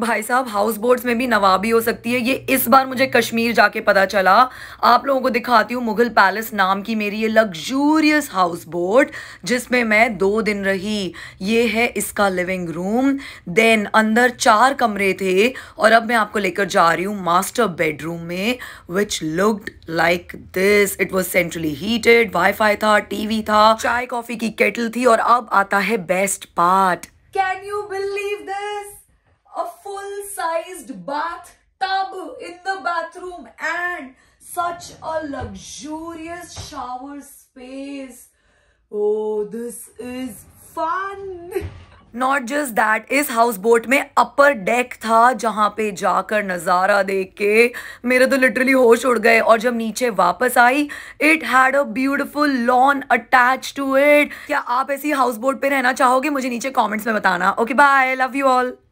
भाई साहब house boats में भी नवाबी हो सकती है ये इस बार मुझे कश्मीर जाके पता चला आप लोगों को दिखाती हूँ मुगल पैलेस नाम की मेरी ये लग्जूरियस हाउस बोट जिसमें मैं दो दिन रही ये है इसका लिविंग रूम देन अंदर चार कमरे थे और अब मैं आपको लेकर जा रही हूँ मास्टर बेडरूम में which looked like this it was centrally heated Wi-Fi था टीवी था चाय कॉफी की केटल थी और अब आता है best part can you believe this sized tub in the bathroom and such a luxurious shower space. Oh, this is fun. Not just that इस हाउस बोट में अपर डेक था जहाँ पे जाकर नज़ारा देख के मेरे तो लिटरली होश उड़ गए और जब नीचे वापस आई it had a beautiful lawn attached to it क्या आप ऐसी हाउस बोट पे रहना चाहोगे मुझे नीचे कॉमेंट्स में बताना okay bye love you all